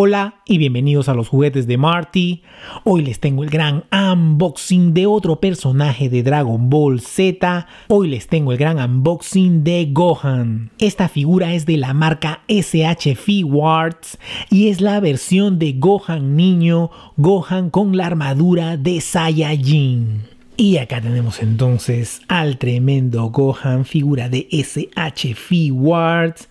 Hola y bienvenidos a los juguetes de Marty. Hoy les tengo el gran unboxing de otro personaje de Dragon Ball Z. Hoy les tengo el gran unboxing de Gohan. Esta figura es de la marca SH Figuarts y es la versión de Gohan niño, Gohan con la armadura de Saiyajin. Y acá tenemos entonces al tremendo Gohan, figura de SH Figuarts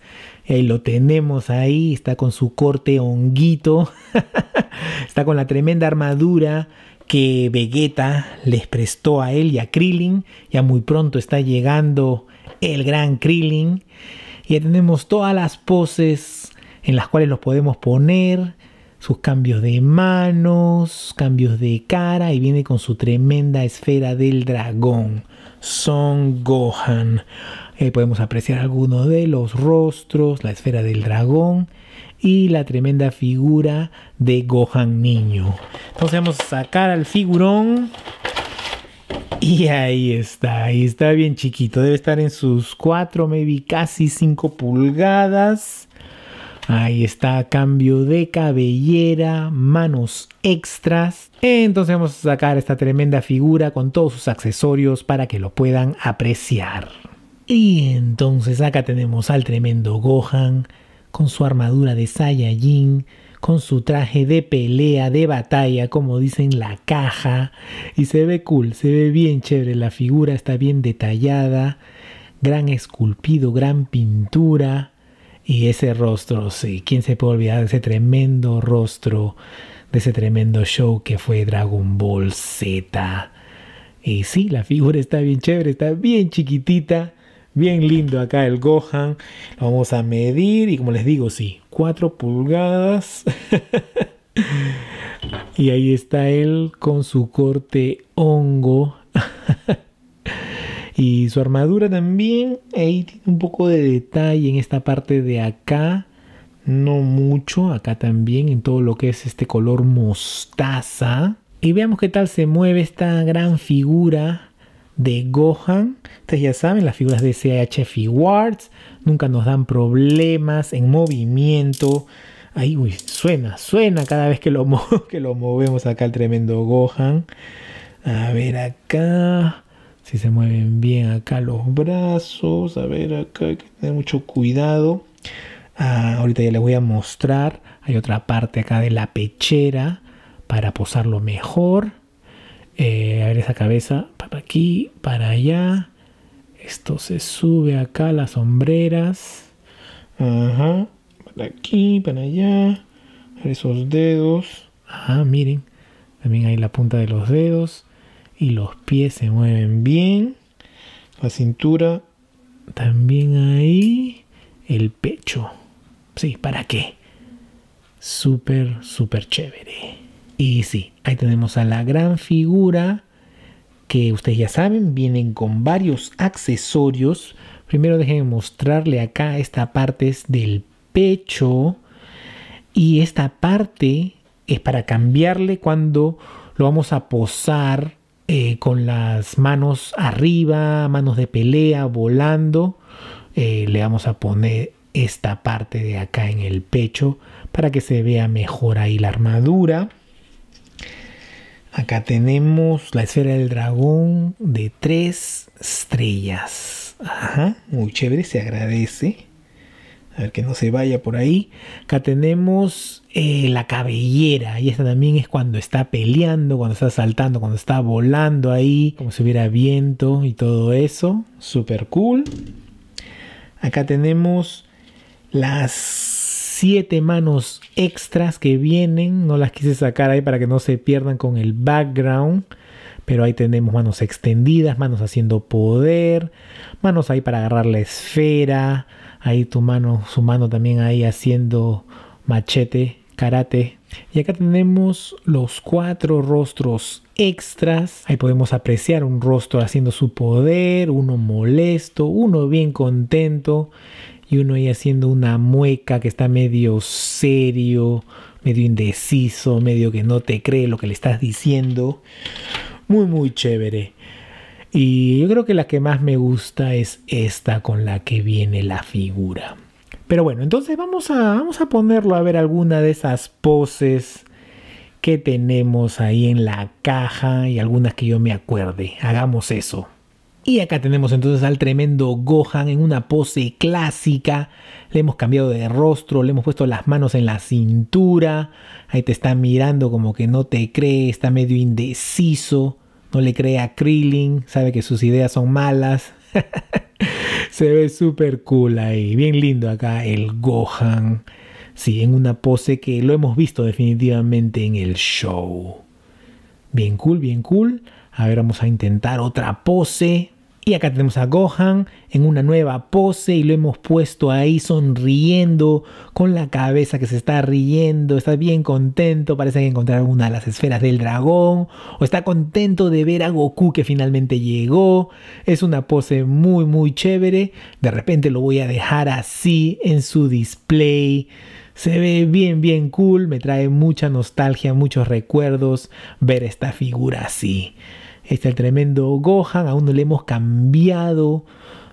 ahí lo tenemos ahí, está con su corte honguito, está con la tremenda armadura que Vegeta les prestó a él y a Krillin. Ya muy pronto está llegando el gran Krillin. Y ya tenemos todas las poses en las cuales los podemos poner. Sus cambios de manos, cambios de cara y viene con su tremenda esfera del dragón. Son Gohan. Ahí eh, podemos apreciar alguno de los rostros, la esfera del dragón y la tremenda figura de Gohan Niño. Entonces vamos a sacar al figurón. Y ahí está, ahí está bien chiquito. Debe estar en sus 4, maybe casi 5 pulgadas. Ahí está, cambio de cabellera, manos extras. Entonces vamos a sacar esta tremenda figura con todos sus accesorios para que lo puedan apreciar. Y entonces acá tenemos al tremendo Gohan, con su armadura de Saiyajin, con su traje de pelea, de batalla, como dicen la caja. Y se ve cool, se ve bien chévere, la figura está bien detallada, gran esculpido, gran pintura. Y ese rostro, sí, ¿quién se puede olvidar de ese tremendo rostro, de ese tremendo show que fue Dragon Ball Z? Y sí, la figura está bien chévere, está bien chiquitita bien lindo acá el Gohan. Lo vamos a medir y como les digo, sí, 4 pulgadas. y ahí está él con su corte hongo. y su armadura también. Ahí tiene un poco de detalle en esta parte de acá. No mucho, acá también en todo lo que es este color mostaza. Y veamos qué tal se mueve esta gran figura de Gohan. Ustedes ya saben, las figuras de CHF y Wards nunca nos dan problemas en movimiento. Ahí, suena, suena cada vez que lo, movemos acá el tremendo Gohan. A ver acá, si se mueven bien acá los brazos. A ver acá, hay que tener mucho cuidado. Ah, ahorita ya les voy a mostrar. Hay otra parte acá de la pechera para posarlo mejor. Eh, a ver esa cabeza para aquí, para allá. Esto se sube acá, las sombreras. Ajá. Para aquí, para allá. esos dedos. Ajá, ah, miren. También hay la punta de los dedos. Y los pies se mueven bien. La cintura. También ahí. El pecho. Sí, ¿para qué? Súper, súper chévere. Y sí, ahí tenemos a la gran figura que ustedes ya saben, vienen con varios accesorios. Primero déjenme mostrarle acá esta parte es del pecho y esta parte es para cambiarle cuando lo vamos a posar eh, con las manos arriba, manos de pelea, volando. Eh, le vamos a poner esta parte de acá en el pecho para que se vea mejor ahí la armadura. Acá tenemos la esfera del dragón de tres estrellas. Ajá, muy chévere, se agradece. A ver que no se vaya por ahí. Acá tenemos eh, la cabellera. Y esta también es cuando está peleando, cuando está saltando, cuando está volando ahí. Como si hubiera viento y todo eso. Super cool. Acá tenemos las siete manos extras que vienen. No las quise sacar ahí para que no se pierdan con el background. Pero ahí tenemos manos extendidas, manos haciendo poder, manos ahí para agarrar la esfera. Ahí tu mano, su mano también ahí haciendo machete, karate. Y acá tenemos los cuatro rostros extras. Ahí podemos apreciar un rostro haciendo su poder, uno molesto, uno bien contento y uno ahí haciendo una mueca que está medio serio, medio indeciso, medio que no te cree lo que le estás diciendo. Muy, muy chévere. Y yo creo que la que más me gusta es esta con la que viene la figura. Pero bueno, entonces vamos a, vamos a ponerlo a ver alguna de esas poses que tenemos ahí en la caja y algunas que yo me acuerde. Hagamos eso. Y acá tenemos entonces al tremendo Gohan en una pose clásica. Le hemos cambiado de rostro, le hemos puesto las manos en la cintura. Ahí te está mirando como que no te cree, está medio indeciso. No le cree a Krillin, sabe que sus ideas son malas. Se ve súper cool ahí. Bien lindo acá el Gohan. Sí, en una pose que lo hemos visto definitivamente en el show. Bien cool, bien cool. A ver, vamos a intentar otra pose. Y acá tenemos a Gohan en una nueva pose y lo hemos puesto ahí sonriendo, con la cabeza que se está riendo, está bien contento, parece que encontraron una de las esferas del dragón, o está contento de ver a Goku que finalmente llegó. Es una pose muy, muy chévere. De repente lo voy a dejar así en su display. Se ve bien, bien cool, me trae mucha nostalgia, muchos recuerdos ver esta figura así es el tremendo Gohan, aún no le hemos cambiado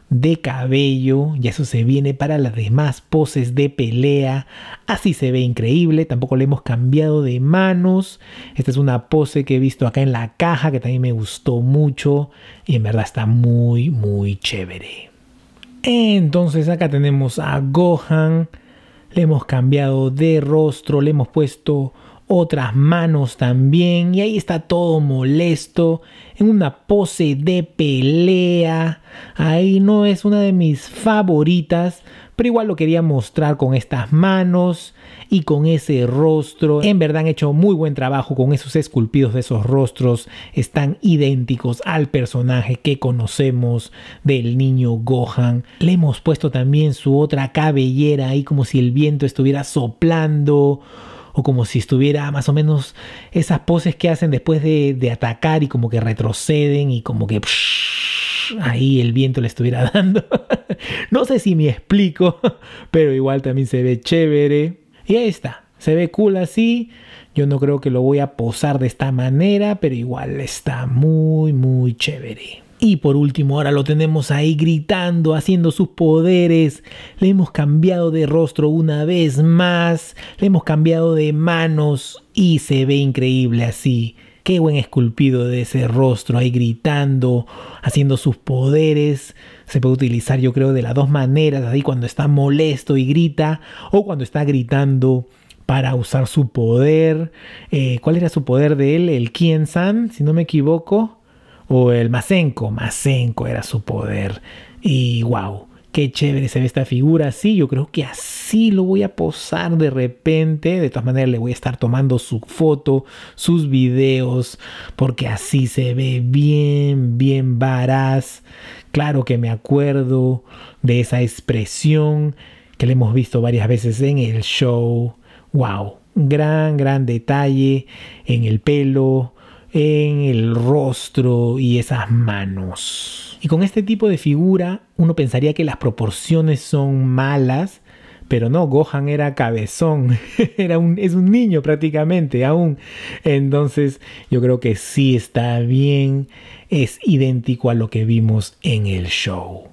de cabello, Y eso se viene para las demás poses de pelea, así se ve increíble, tampoco le hemos cambiado de manos, esta es una pose que he visto acá en la caja que también me gustó mucho y en verdad está muy muy chévere. Entonces acá tenemos a Gohan, le hemos cambiado de rostro, le hemos puesto otras manos también, y ahí está todo molesto, en una pose de pelea, ahí no es una de mis favoritas, pero igual lo quería mostrar con estas manos y con ese rostro. En verdad han hecho muy buen trabajo con esos esculpidos de esos rostros, están idénticos al personaje que conocemos del niño Gohan. Le hemos puesto también su otra cabellera ahí como si el viento estuviera soplando o como si estuviera más o menos esas poses que hacen después de, atacar y como que retroceden y como que ahí el viento le estuviera dando. no sé si me explico, pero igual también se ve chévere. Y ahí está, se ve cool así. Yo no creo que lo voy a posar de esta manera, pero igual está muy, muy chévere. Y por último, ahora lo tenemos ahí gritando, haciendo sus poderes. Le hemos cambiado de rostro una vez más. Le hemos cambiado de manos. Y se ve increíble así. Qué buen esculpido de ese rostro ahí gritando, haciendo sus poderes. Se puede utilizar yo creo de las dos maneras, ahí cuando está molesto y grita o cuando está gritando para usar su poder. Eh, ¿Cuál era su poder de él? El Kien San, si no me equivoco o el Masenko. Masenko era su poder. Y wow, qué chévere se ve esta figura así. Yo creo que así lo voy a posar de repente. De todas maneras, le voy a estar tomando su foto, sus videos, porque así se ve bien, bien varaz. Claro que me acuerdo de esa expresión que le hemos visto varias veces en el show. Wow, gran, gran detalle en el pelo, en el rostro y esas manos. Y con este tipo de figura uno pensaría que las proporciones son malas, pero no, Gohan era cabezón, era un, es un niño prácticamente aún. Entonces yo creo que sí está bien, es idéntico a lo que vimos en el show.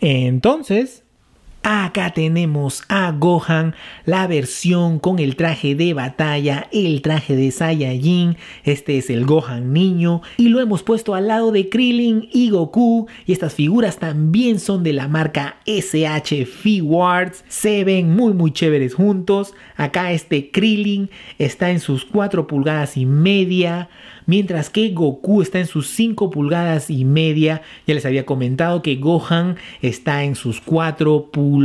Entonces, Acá tenemos a Gohan, la versión con el traje de batalla, el traje de Saiyajin, este es el Gohan niño, y lo hemos puesto al lado de Krillin y Goku, y estas figuras también son de la marca SH Figuarts, se ven muy muy chéveres juntos, acá este Krillin está en sus 4 pulgadas y media, mientras que Goku está en sus 5 pulgadas y media, ya les había comentado que Gohan está en sus 4 pulgadas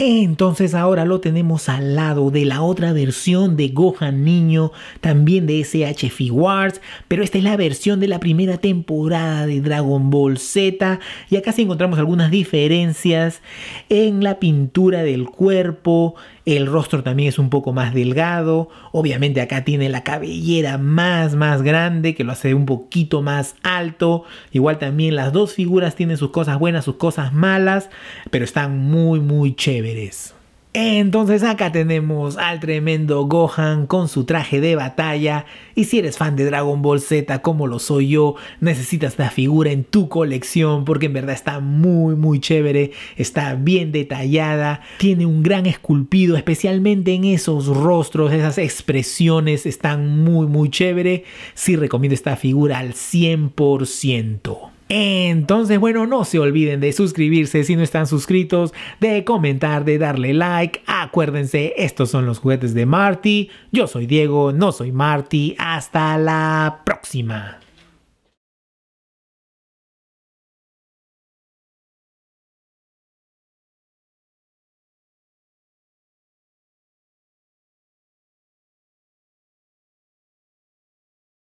entonces ahora lo tenemos al lado de la otra versión de Gohan Niño, también de SH Figuarts, pero esta es la versión de la primera temporada de Dragon Ball Z y acá sí encontramos algunas diferencias en la pintura del cuerpo, el rostro también es un poco más delgado, obviamente acá tiene la cabellera más, más grande, que lo hace un poquito más alto, igual también las dos figuras tienen sus cosas buenas, sus cosas malas, pero están muy, muy chéveres. Entonces acá tenemos al tremendo Gohan con su traje de batalla y si eres fan de Dragon Ball Z como lo soy yo, necesitas la figura en tu colección porque en verdad está muy muy chévere, está bien detallada, tiene un gran esculpido, especialmente en esos rostros, esas expresiones están muy muy chévere, si recomiendo esta figura al 100%. Entonces, bueno, no se olviden de suscribirse si no están suscritos, de comentar, de darle like. Acuérdense, estos son los juguetes de Marty. Yo soy Diego, no soy Marty. Hasta la próxima.